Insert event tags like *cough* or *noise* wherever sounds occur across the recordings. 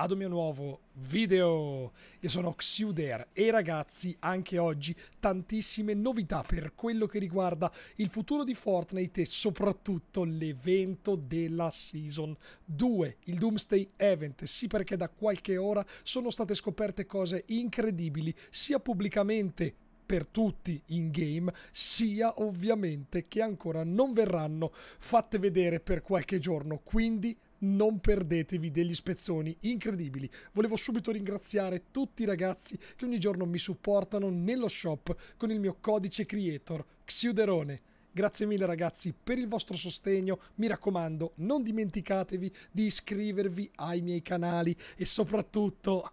ad un mio nuovo video. Io sono Xiuder e ragazzi, anche oggi tantissime novità per quello che riguarda il futuro di Fortnite e soprattutto l'evento della Season 2, il Doomsday Event. Sì, perché da qualche ora sono state scoperte cose incredibili, sia pubblicamente per tutti in game, sia ovviamente che ancora non verranno fatte vedere per qualche giorno. Quindi non perdetevi degli spezzoni incredibili. Volevo subito ringraziare tutti i ragazzi che ogni giorno mi supportano nello shop con il mio codice creator Xiuderone. Grazie mille ragazzi per il vostro sostegno, mi raccomando non dimenticatevi di iscrivervi ai miei canali e soprattutto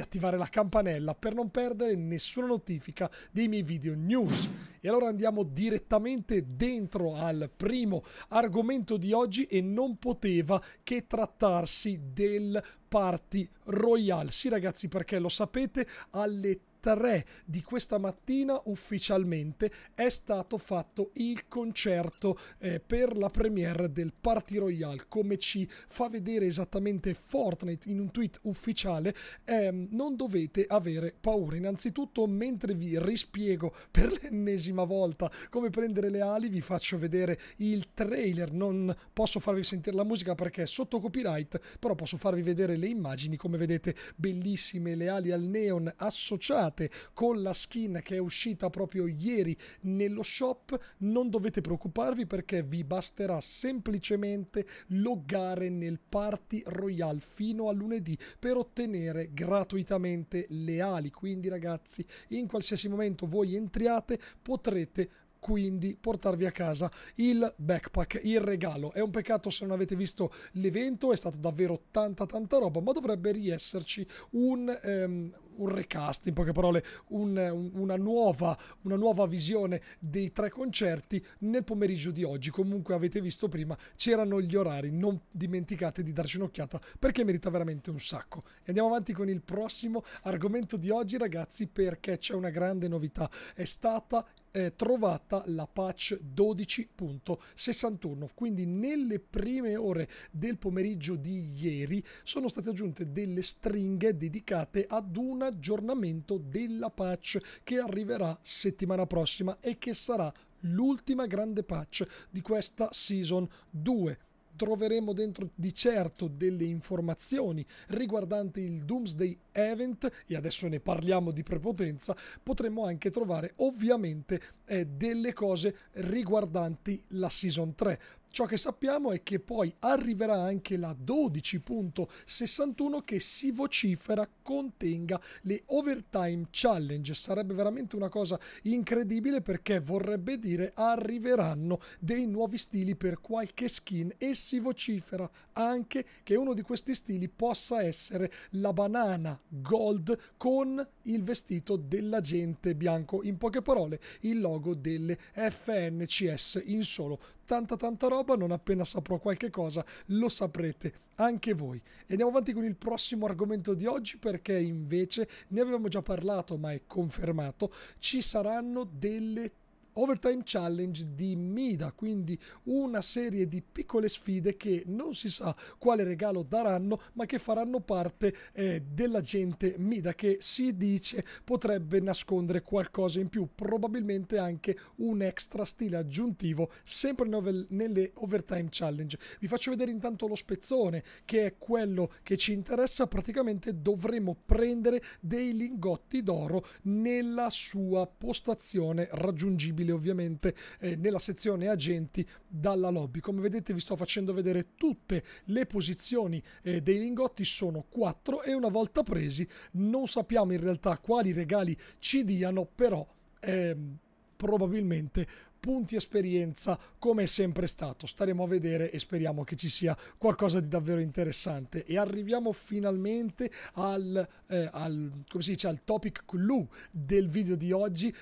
di attivare la campanella per non perdere nessuna notifica dei miei video news. E allora andiamo direttamente dentro al primo argomento di oggi e non poteva che trattarsi del Party Royale. Sì ragazzi perché lo sapete alle 3 di questa mattina ufficialmente è stato fatto il concerto eh, per la premiere del Party Royale come ci fa vedere esattamente Fortnite in un tweet ufficiale eh, non dovete avere paura innanzitutto mentre vi rispiego per l'ennesima volta come prendere le ali vi faccio vedere il trailer non posso farvi sentire la musica perché è sotto copyright però posso farvi vedere le immagini come vedete bellissime le ali al neon associate comprate con la skin che è uscita proprio ieri nello shop, non dovete preoccuparvi perché vi basterà semplicemente loggare nel Party Royale fino a lunedì per ottenere gratuitamente le ali. Quindi ragazzi, in qualsiasi momento voi entriate potrete quindi portarvi a casa il backpack, il regalo. È un peccato se non avete visto l'evento, è stata davvero tanta tanta roba, ma dovrebbe riesserci un, um, un recast, in poche parole, un, un, una, nuova, una nuova visione dei tre concerti nel pomeriggio di oggi. Comunque avete visto prima, c'erano gli orari, non dimenticate di darci un'occhiata perché merita veramente un sacco. E andiamo avanti con il prossimo argomento di oggi ragazzi perché c'è una grande novità, è stata eh, trovata la patch 12.61 quindi nelle prime ore del pomeriggio di ieri sono state aggiunte delle stringhe dedicate ad un aggiornamento della patch che arriverà settimana prossima e che sarà l'ultima grande patch di questa season 2 troveremo dentro di certo delle informazioni riguardanti il Doomsday event, e adesso ne parliamo di prepotenza, potremmo anche trovare ovviamente eh, delle cose riguardanti la Season 3. Ciò che sappiamo è che poi arriverà anche la 12.61 che si vocifera contenga le overtime challenge. Sarebbe veramente una cosa incredibile perché vorrebbe dire arriveranno dei nuovi stili per qualche skin e si vocifera anche che uno di questi stili possa essere la banana gold con il vestito dell'agente bianco. In poche parole, il logo delle FNCS in solo. Tanta tanta roba, non appena saprò qualche cosa lo saprete anche voi. E andiamo avanti con il prossimo argomento di oggi perché invece ne avevamo già parlato ma è confermato, ci saranno delle Overtime Challenge di Mida, quindi una serie di piccole sfide che non si sa quale regalo daranno, ma che faranno parte eh, della gente Mida che si dice potrebbe nascondere qualcosa in più, probabilmente anche un extra stile aggiuntivo sempre nelle Overtime Challenge. Vi faccio vedere intanto lo spezzone che è quello che ci interessa, praticamente dovremo prendere dei lingotti d'oro nella sua postazione raggiungibile disponibile ovviamente eh, nella sezione agenti dalla lobby. Come vedete vi sto facendo vedere tutte le posizioni eh, dei lingotti, sono quattro e una volta presi non sappiamo in realtà quali regali ci diano, però ehm, probabilmente punti esperienza come è sempre stato. Staremo a vedere e speriamo che ci sia qualcosa di davvero interessante. E arriviamo finalmente al, eh, al, dice, al topic clue del video di oggi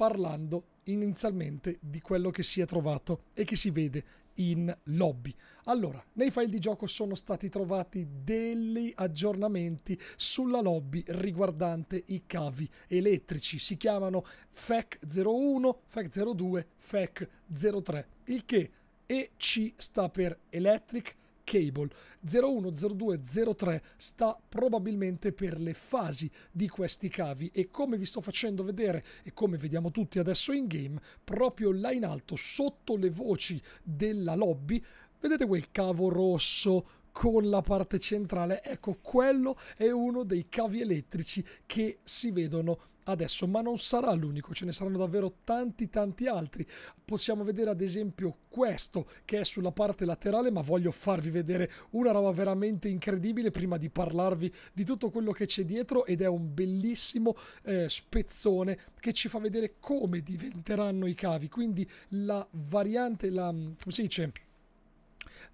parlando inizialmente di quello che si è trovato e che si vede in lobby. Allora, nei file di gioco sono stati trovati degli aggiornamenti sulla lobby riguardante i cavi elettrici. Si chiamano FEC01, FEC02, FEC03, il che EC sta per Electric Cable 010203 sta probabilmente per le fasi di questi cavi e come vi sto facendo vedere e come vediamo tutti adesso in game, proprio là in alto sotto le voci della lobby vedete quel cavo rosso con la parte centrale, ecco quello è uno dei cavi elettrici che si vedono adesso, ma non sarà l'unico, ce ne saranno davvero tanti tanti altri. Possiamo vedere ad esempio questo che è sulla parte laterale, ma voglio farvi vedere una roba veramente incredibile prima di parlarvi di tutto quello che c'è dietro ed è un bellissimo eh, spezzone che ci fa vedere come diventeranno i cavi, quindi la variante, la, come si dice,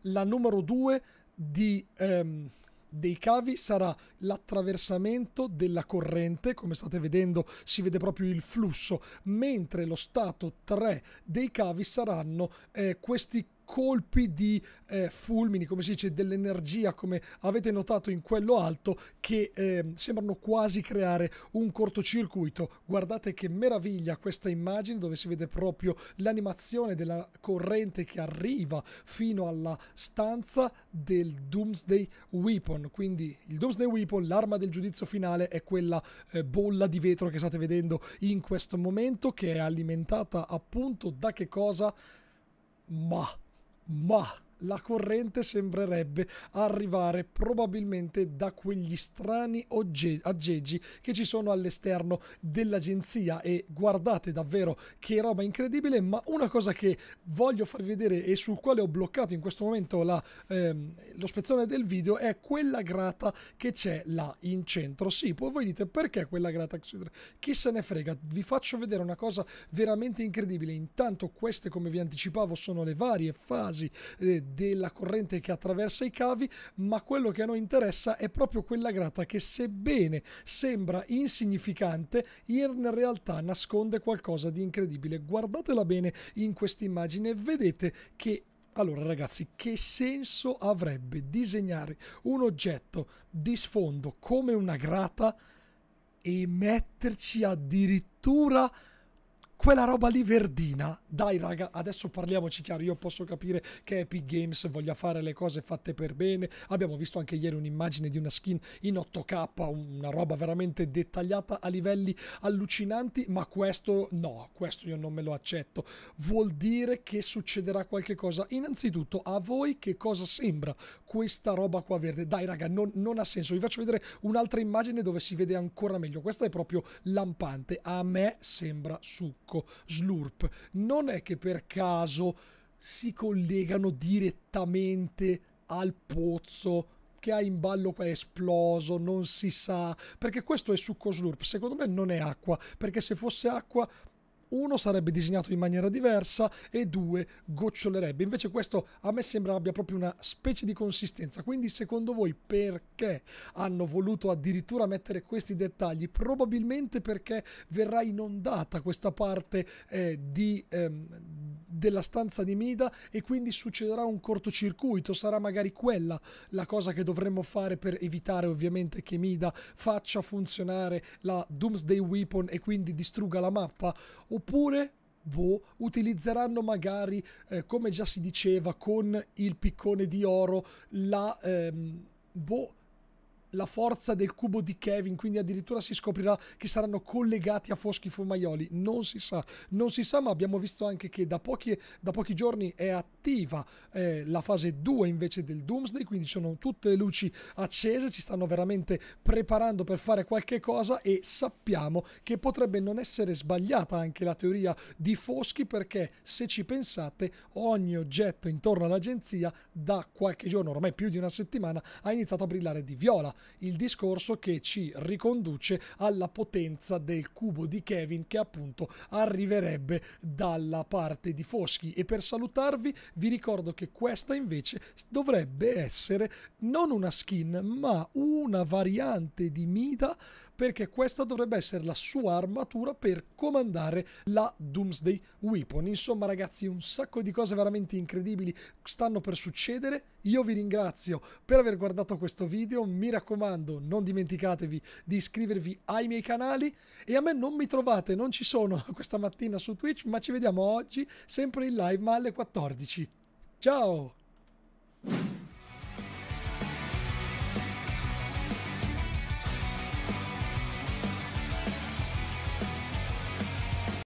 la numero 2 di... Ehm, dei cavi sarà l'attraversamento della corrente, come state vedendo si vede proprio il flusso, mentre lo stato 3 dei cavi saranno eh, questi colpi di eh, fulmini, come si dice, dell'energia, come avete notato in quello alto, che eh, sembrano quasi creare un cortocircuito. Guardate che meraviglia questa immagine dove si vede proprio l'animazione della corrente che arriva fino alla stanza del Doomsday Weapon. Quindi il Doomsday Weapon, l'arma del giudizio finale, è quella eh, bolla di vetro che state vedendo in questo momento, che è alimentata appunto da che cosa? Ma Ma. la corrente sembrerebbe arrivare probabilmente da quegli strani ogge- aggeggi che ci sono all'esterno dell'agenzia e guardate davvero che roba incredibile ma una cosa che voglio farvi vedere e sul quale ho bloccato in questo momento la, ehm, lo spezzone del video è quella grata che c'è là in centro sì poi voi dite perché quella grata chi se ne frega vi faccio vedere una cosa veramente incredibile intanto queste come vi anticipavo sono le varie fasi eh, della corrente che attraversa i cavi, ma quello che a noi interessa è proprio quella grata che sebbene sembra insignificante, in realtà nasconde qualcosa di incredibile. Guardatela bene in questa immagine e vedete che allora ragazzi, che senso avrebbe disegnare un oggetto di sfondo come una grata e metterci addirittura quella roba lì verdina. Dai, raga, adesso parliamoci chiaro. Io posso capire che Epic Games voglia fare le cose fatte per bene. Abbiamo visto anche ieri un'immagine di una skin in 8K, una roba veramente dettagliata a livelli allucinanti. Ma questo no, questo io non me lo accetto. Vuol dire che succederà qualche cosa. Innanzitutto, a voi che cosa sembra questa roba qua verde? Dai, raga, non, non ha senso. Vi faccio vedere un'altra immagine dove si vede ancora meglio. Questa è proprio lampante. A me sembra su attacco slurp non è che per caso si collegano direttamente al pozzo che ha in ballo è esploso, non si sa, perché questo è succo slurp, secondo me non è acqua, perché se fosse acqua uno sarebbe disegnato in maniera diversa e due gocciolerebbe. Invece questo a me sembra abbia proprio una specie di consistenza. Quindi secondo voi perché hanno voluto addirittura mettere questi dettagli? Probabilmente perché verrà inondata questa parte eh, di, ehm, della stanza di Mida e quindi succederà un cortocircuito. Sarà magari quella la cosa che dovremmo fare per evitare ovviamente che Mida faccia funzionare la Doomsday Weapon e quindi distrugga la mappa oppure boh, utilizzeranno magari, eh, come già si diceva, con il piccone di oro la... Ehm, boh, la forza del cubo di Kevin, quindi addirittura si scoprirà che saranno collegati a Foschi Fumaioli, non si sa, non si sa ma abbiamo visto anche che da pochi, da pochi giorni è attiva eh, la fase 2 invece del Doomsday, quindi sono tutte le luci accese, ci stanno veramente preparando per fare qualche cosa e sappiamo che potrebbe non essere sbagliata anche la teoria di Foschi perché se ci pensate ogni oggetto intorno all'agenzia da qualche giorno, ormai più di una settimana, ha iniziato a brillare di viola il discorso che ci riconduce alla potenza del cubo di Kevin che appunto arriverebbe dalla parte di Foschi. E per salutarvi vi ricordo che questa invece dovrebbe essere non una skin ma una variante di Mida perché questa dovrebbe essere la sua armatura per comandare la Doomsday Weapon. Insomma ragazzi un sacco di cose veramente incredibili stanno per succedere io vi ringrazio per aver guardato questo video, mi raccomando non dimenticatevi di iscrivervi ai miei canali e a me non mi trovate, non ci sono *laughs* questa mattina su Twitch, ma ci vediamo oggi sempre in live ma alle 14. Ciao!